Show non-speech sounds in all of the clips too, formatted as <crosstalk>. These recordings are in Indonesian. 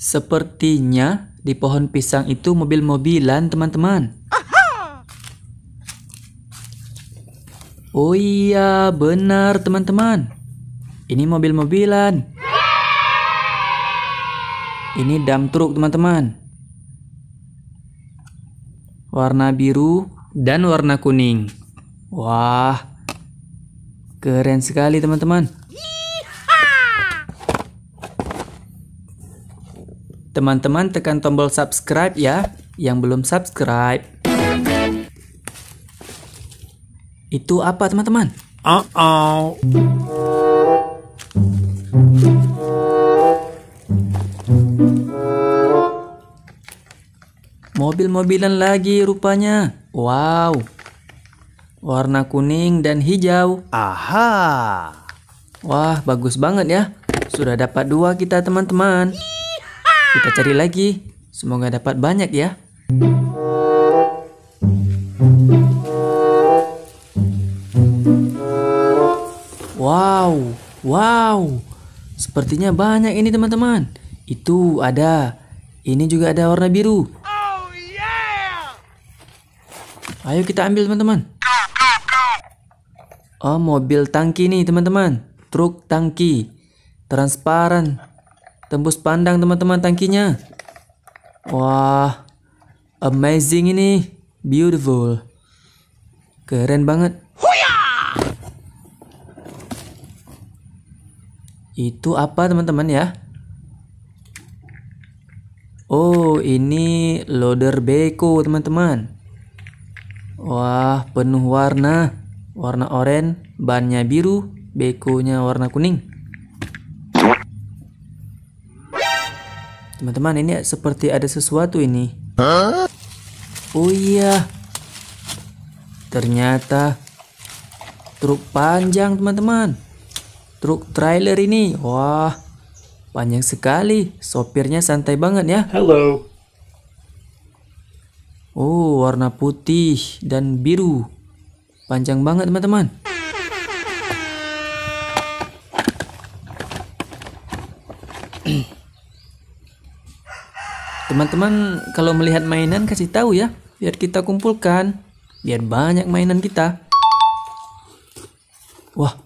Sepertinya di pohon pisang itu mobil-mobilan, teman-teman. Oh iya, benar, teman-teman. Ini mobil-mobilan. Ini dam truk, teman-teman. Warna biru dan warna kuning. Wah, keren sekali, teman-teman. Teman-teman tekan tombol subscribe ya, yang belum subscribe. Itu apa teman-teman? Uh-oh. Mobil-mobilan lagi rupanya. Wow. Warna kuning dan hijau. Aha. Wah, bagus banget ya. Sudah dapat dua kita teman-teman. Kita cari lagi. Semoga dapat banyak ya. Wow, wow. Sepertinya banyak ini teman-teman. Itu ada. Ini juga ada warna biru. Ayo kita ambil teman-teman. Oh, mobil tangki nih teman-teman. Truk tangki. Transparan. Tembus pandang teman-teman tangkinya. Wah, amazing ini. Beautiful. Keren banget. Itu apa teman-teman ya? Oh, ini loader beko, teman-teman. Wah, penuh warna. Warna oranye, bannya biru, bekonya warna kuning. Teman-teman, ini seperti ada sesuatu ini. Oh iya. Ternyata truk panjang, teman-teman. Truk trailer ini. Wah, panjang sekali. Sopirnya santai banget ya. Hello. Oh, warna putih dan biru. Panjang banget, teman-teman. <clears throat> Teman-teman kalau melihat mainan kasih tahu ya, biar kita kumpulkan, biar banyak mainan kita. Wah,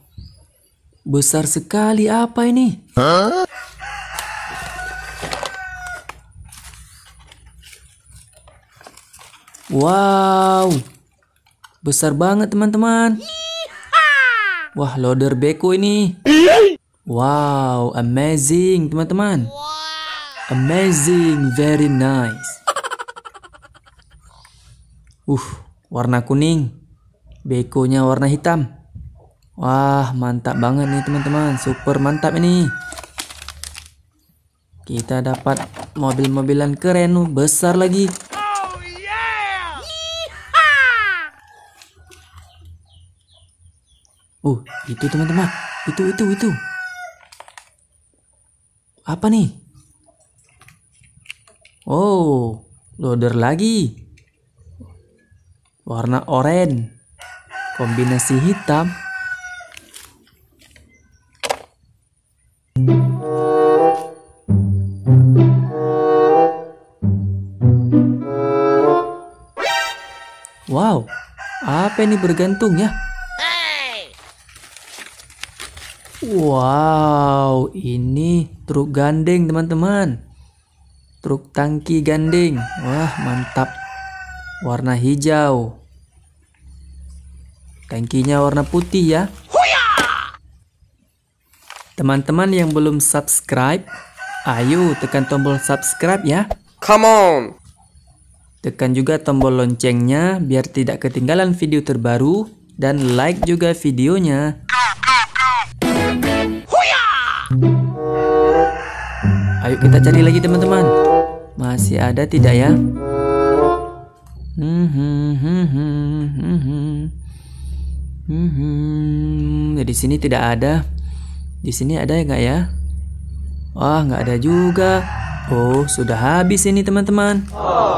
besar sekali apa ini? Wow, besar banget teman-teman. Wah, loader beko ini. Wow, amazing teman-teman. Wow. Amazing, very nice. Uh, warna kuning. Bekonya warna hitam. Wah, mantap banget nih teman-teman. Super mantap ini. Kita dapat mobil-mobilan keren besar lagi. Oh, Uh, itu teman-teman. Itu, itu, itu. Apa nih? Oh, loader lagi. Warna oranye. Kombinasi hitam. Wow, apa ini bergantung ya? Wow, ini truk gandeng teman-teman. Truk tangki gandeng. Wah, mantap. Warna hijau. Tangkinya warna putih ya. Teman-teman yang belum subscribe, ayo tekan tombol subscribe ya. Come on. Tekan juga tombol loncengnya biar tidak ketinggalan video terbaru dan like juga videonya. Ayo kita cari lagi teman-teman. Masih ada tidak ya? Hmm, hmm, hmm, hmm ya, di sini tidak ada. Di sini ada ya nggak ya? Wah, nggak ada juga. Oh, sudah habis ini teman-teman. Oh.